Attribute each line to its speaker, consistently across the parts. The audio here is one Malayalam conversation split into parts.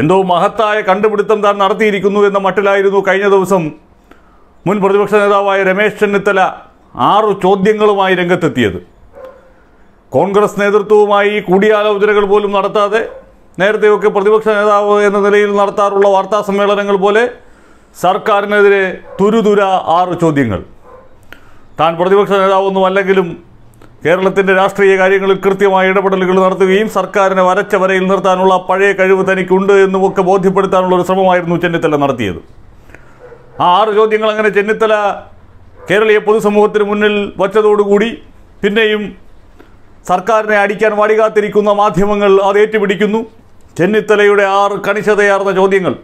Speaker 1: എന്തോ മഹത്തായ കണ്ടുപിടുത്തം താൻ നടത്തിയിരിക്കുന്നു എന്ന മട്ടിലായിരുന്നു കഴിഞ്ഞ ദിവസം മുൻ പ്രതിപക്ഷ നേതാവായ രമേശ് ചെന്നിത്തല ആറു ചോദ്യങ്ങളുമായി രംഗത്തെത്തിയത് കോൺഗ്രസ് നേതൃത്വവുമായി കൂടിയാലോചനകൾ പോലും നടത്താതെ നേരത്തെയൊക്കെ പ്രതിപക്ഷ നേതാവ് എന്ന നിലയിൽ നടത്താറുള്ള വാർത്താ സമ്മേളനങ്ങൾ പോലെ സർക്കാരിനെതിരെ തുരുതുര ആറ് ചോദ്യങ്ങൾ താൻ പ്രതിപക്ഷ അല്ലെങ്കിലും കേരളത്തിന്റെ രാഷ്ട്രീയ കാര്യങ്ങളിൽ കൃത്യമായ ഇടപെടലുകൾ നടത്തുകയും സർക്കാരിനെ വരച്ച വരയിൽ നിർത്താനുള്ള പഴയ കഴിവ് തനിക്കുണ്ട് ഒക്കെ ബോധ്യപ്പെടുത്താനുള്ള ഒരു ശ്രമമായിരുന്നു ചെന്നിത്തല നടത്തിയത് ആ ആറ് ചോദ്യങ്ങൾ അങ്ങനെ ചെന്നിത്തല കേരളീയ പൊതുസമൂഹത്തിന് മുന്നിൽ വച്ചതോടുകൂടി പിന്നെയും സർക്കാരിനെ അടിക്കാൻ വടികാത്തിരിക്കുന്ന മാധ്യമങ്ങൾ അത് ഏറ്റുപിടിക്കുന്നു ചെന്നിത്തലയുടെ ആറ് കണിശതയാർന്ന ചോദ്യങ്ങൾ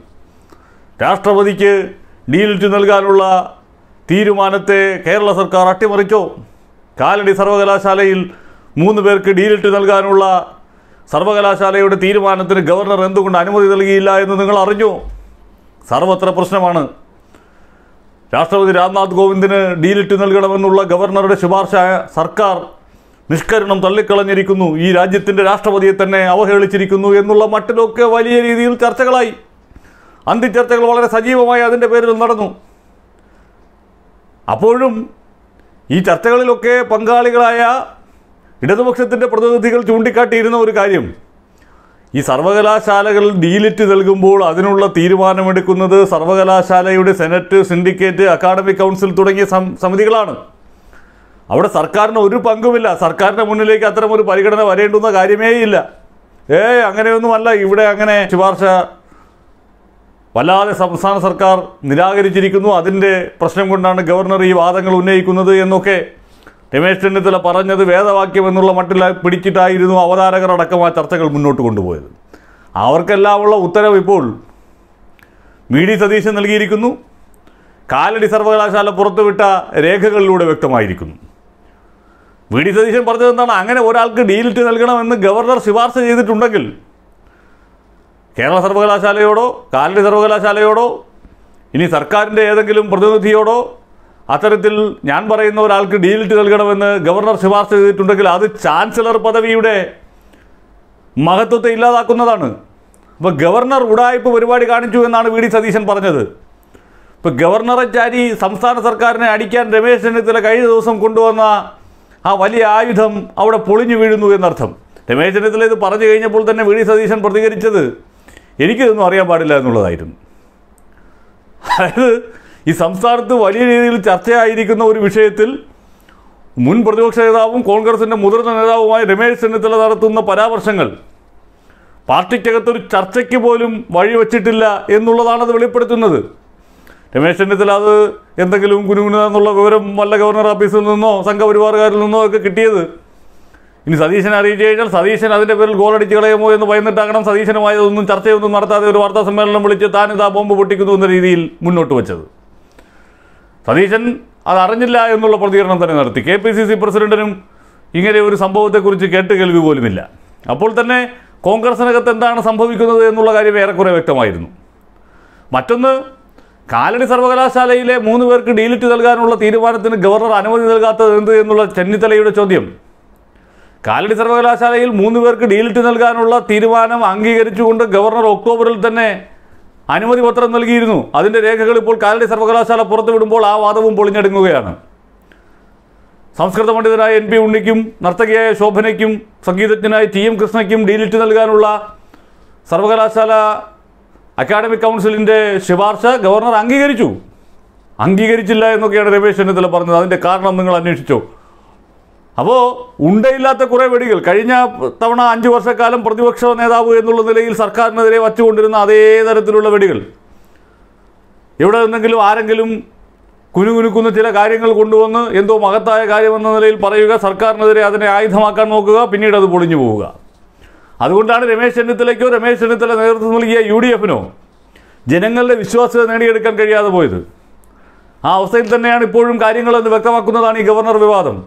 Speaker 1: രാഷ്ട്രപതിക്ക് ഡീലിറ്റ് നൽകാനുള്ള തീരുമാനത്തെ കേരള സർക്കാർ അട്ടിമറിച്ചോ കാലടി സർവകലാശാലയിൽ മൂന്ന് പേർക്ക് ഡീലിറ്റ് നൽകാനുള്ള സർവകലാശാലയുടെ തീരുമാനത്തിന് ഗവർണർ എന്തുകൊണ്ട് അനുമതി നൽകിയില്ല എന്ന് നിങ്ങൾ അറിഞ്ഞു സർവത്ര പ്രശ്നമാണ് രാഷ്ട്രപതി രാംനാഥ് കോവിന്ദിന് ഡീലിറ്റ് നൽകണമെന്നുള്ള ഗവർണറുടെ ശുപാർശ സർക്കാർ നിഷ്കരണം തള്ളിക്കളഞ്ഞിരിക്കുന്നു ഈ രാജ്യത്തിൻ്റെ രാഷ്ട്രപതിയെ തന്നെ അവഹേളിച്ചിരിക്കുന്നു എന്നുള്ള മറ്റിലൊക്കെ വലിയ രീതിയിൽ ചർച്ചകളായി അന്തിച്ചർച്ചകൾ വളരെ സജീവമായി അതിൻ്റെ പേരിൽ നടന്നു അപ്പോഴും ഈ ചർച്ചകളിലൊക്കെ പങ്കാളികളായ ഇടതുപക്ഷത്തിൻ്റെ പ്രതിനിധികൾ ചൂണ്ടിക്കാട്ടിയിരുന്ന ഒരു കാര്യം ഈ സർവകലാശാലകൾ ഡീലിറ്റ് നൽകുമ്പോൾ അതിനുള്ള തീരുമാനമെടുക്കുന്നത് സർവകലാശാലയുടെ സെനറ്റ് സിൻഡിക്കേറ്റ് അക്കാഡമിക് കൗൺസിൽ തുടങ്ങിയ സമിതികളാണ് അവിടെ സർക്കാരിന് ഒരു പങ്കുമില്ല സർക്കാരിൻ്റെ മുന്നിലേക്ക് അത്തരം ഒരു പരിഗണന വരേണ്ടുന്ന കാര്യമേ ഇല്ല ഏ അങ്ങനെയൊന്നുമല്ല ഇവിടെ അങ്ങനെ ശുപാർശ വല്ലാതെ സംസ്ഥാന സർക്കാർ നിരാകരിച്ചിരിക്കുന്നു അതിൻ്റെ പ്രശ്നം കൊണ്ടാണ് ഗവർണർ ഈ വാദങ്ങൾ ഉന്നയിക്കുന്നത് എന്നൊക്കെ രമേശ് ചെന്നിത്തല പറഞ്ഞത് വേദവാക്യം എന്നുള്ള മട്ടിൽ പിടിച്ചിട്ടായിരുന്നു അടക്കം ആ ചർച്ചകൾ മുന്നോട്ട് കൊണ്ടുപോയത് അവർക്കെല്ലാമുള്ള ഉത്തരവ് ഇപ്പോൾ വി ഡി സതീശൻ നൽകിയിരിക്കുന്നു കാലടി സർവകലാശാല പുറത്തുവിട്ട രേഖകളിലൂടെ വ്യക്തമായിരിക്കുന്നു വി ഡി സതീശൻ പറഞ്ഞതെന്താണ് അങ്ങനെ ഒരാൾക്ക് ഡീലിറ്റ് നൽകണമെന്ന് ഗവർണർ ശുപാർശ ചെയ്തിട്ടുണ്ടെങ്കിൽ കേരള സർവകലാശാലയോടോ കാലടി സർവകലാശാലയോടോ ഇനി സർക്കാരിൻ്റെ ഏതെങ്കിലും പ്രതിനിധിയോടോ അത്തരത്തിൽ ഞാൻ പറയുന്ന ഒരാൾക്ക് ഡീലിറ്റ് നൽകണമെന്ന് ഗവർണർ ശുപാർശ ചെയ്തിട്ടുണ്ടെങ്കിൽ അത് ചാൻസലർ പദവിയുടെ മഹത്വത്തെ ഇല്ലാതാക്കുന്നതാണ് അപ്പോൾ ഗവർണർ ഉടായ്പ പരിപാടി കാണിച്ചു എന്നാണ് വി ഡി സതീശൻ പറഞ്ഞത് ഇപ്പോൾ ഗവർണറെ ചാരി സംസ്ഥാന സർക്കാരിനെ അടിക്കാൻ രമേശ് ചെന്നിത്തല കഴിഞ്ഞ ദിവസം കൊണ്ടുവന്ന ആ വലിയ ആയുധം അവിടെ പൊളിഞ്ഞു വീഴുന്നു എന്നർത്ഥം രമേശ് ചെന്നിത്തല ഇത് പറഞ്ഞു കഴിഞ്ഞപ്പോൾ തന്നെ വി ഡി സതീശൻ പ്രതികരിച്ചത് എനിക്കിതൊന്നും അറിയാൻ പാടില്ല എന്നുള്ളതായിരുന്നു അതായത് ഈ സംസ്ഥാനത്ത് വലിയ രീതിയിൽ ചർച്ചയായിരിക്കുന്ന ഒരു വിഷയത്തിൽ മുൻ പ്രതിപക്ഷ നേതാവും കോൺഗ്രസിൻ്റെ മുതിർന്ന നേതാവുമായ രമേശ് ചെന്നിത്തല നടത്തുന്ന പരാമർശങ്ങൾ പാർട്ടിക്കകത്തൊരു ചർച്ചയ്ക്ക് പോലും വഴിവെച്ചിട്ടില്ല എന്നുള്ളതാണ് അത് വെളിപ്പെടുത്തുന്നത് രമേശ് ചെന്നിത്തല അത് എന്തെങ്കിലും കുനുകുന എന്നുള്ള വിവരം വല്ല ഗവർണർ ഓഫീസിൽ നിന്നോ സംഘപരിവാറുകാരിൽ നിന്നോ ഒക്കെ കിട്ടിയത് ഇനി സതീശനെ അറിയിച്ചു കഴിഞ്ഞാൽ സതീശൻ അതിൻ്റെ പേരിൽ ഗോളടിച്ച് കളയുമോ എന്ന് ഭയന്നിട്ടാകണം അതൊന്നും ചർച്ചയൊന്നും നടത്താതെ ഒരു വാർത്താ സമ്മേളനം വിളിച്ച് താൻ ഇതാ ബോംബ് പൊട്ടിക്കുന്നു എന്ന രീതിയിൽ മുന്നോട്ട് വെച്ചത് സതീശൻ അത് അറിഞ്ഞില്ല എന്നുള്ള പ്രതികരണം തന്നെ നടത്തി കെ പി സി സി പ്രസിഡന്റിനും ഇങ്ങനെ ഒരു സംഭവത്തെക്കുറിച്ച് കേട്ട് കേൾവി പോലുമില്ല അപ്പോൾ തന്നെ കോൺഗ്രസിനകത്ത് എന്താണ് സംഭവിക്കുന്നത് എന്നുള്ള കാര്യം ഏറെക്കുറെ വ്യക്തമായിരുന്നു മറ്റൊന്ന് കാലടി സർവകലാശാലയിലെ മൂന്ന് പേർക്ക് ഡീലിറ്റ് നൽകാനുള്ള തീരുമാനത്തിന് ഗവർണർ അനുമതി നൽകാത്തത് എന്ത് എന്നുള്ള ചെന്നിത്തലയുടെ ചോദ്യം കാലടി സർവകലാശാലയിൽ മൂന്ന് പേർക്ക് ഡീലിറ്റ് നൽകാനുള്ള തീരുമാനം അംഗീകരിച്ചുകൊണ്ട് ഗവർണർ ഒക്ടോബറിൽ തന്നെ അനുമതി പത്രം നൽകിയിരുന്നു അതിൻ്റെ രേഖകൾ ഇപ്പോൾ കാലടി സർവകലാശാല പുറത്തുവിടുമ്പോൾ ആ വാദവും പൊളിഞ്ഞടുങ്ങുകയാണ് സംസ്കൃത പണ്ഡിതനായ എൻ പി ഉണ്ണിക്കും നർത്തകിയായ ശോഭനയ്ക്കും സംഗീതജ്ഞനായ ടി എം കൃഷ്ണയ്ക്കും ഡീലിറ്റ് നൽകാനുള്ള സർവകലാശാല അക്കാഡമിക് കൗൺസിലിൻ്റെ ശുപാർശ ഗവർണർ അംഗീകരിച്ചു അംഗീകരിച്ചില്ല എന്നൊക്കെയാണ് രമേശ് ചെന്നിത്തല പറഞ്ഞത് അതിൻ്റെ കാരണം നിങ്ങൾ അന്വേഷിച്ചോ അപ്പോൾ ഉണ്ടയില്ലാത്ത കുറേ വെടികൾ കഴിഞ്ഞ തവണ അഞ്ച് വർഷക്കാലം പ്രതിപക്ഷ നേതാവ് എന്നുള്ള നിലയിൽ സർക്കാരിനെതിരെ വച്ചുകൊണ്ടിരുന്ന അതേ തരത്തിലുള്ള വെടികൾ എവിടെ നിന്നെങ്കിലും ആരെങ്കിലും കുനുകുനുക്കുന്ന ചില കാര്യങ്ങൾ കൊണ്ടുവന്ന് എന്തോ മഹത്തായ കാര്യമെന്ന നിലയിൽ പറയുക സർക്കാരിനെതിരെ അതിനെ ആയുധമാക്കാൻ നോക്കുക പിന്നീട് അത് പൊളിഞ്ഞു പോവുക അതുകൊണ്ടാണ് രമേശ് ചെന്നിത്തലയ്ക്കോ രമേശ് ചെന്നിത്തല നേതൃത്വം നൽകിയ യു ഡി എഫിനോ ജനങ്ങളുടെ വിശ്വാസ്യത നേടിയെടുക്കാൻ കഴിയാതെ പോയത് ആ അവസ്ഥയിൽ തന്നെയാണ് ഇപ്പോഴും കാര്യങ്ങളെന്ന് വ്യക്തമാക്കുന്നതാണ് ഈ ഗവർണർ വിവാദം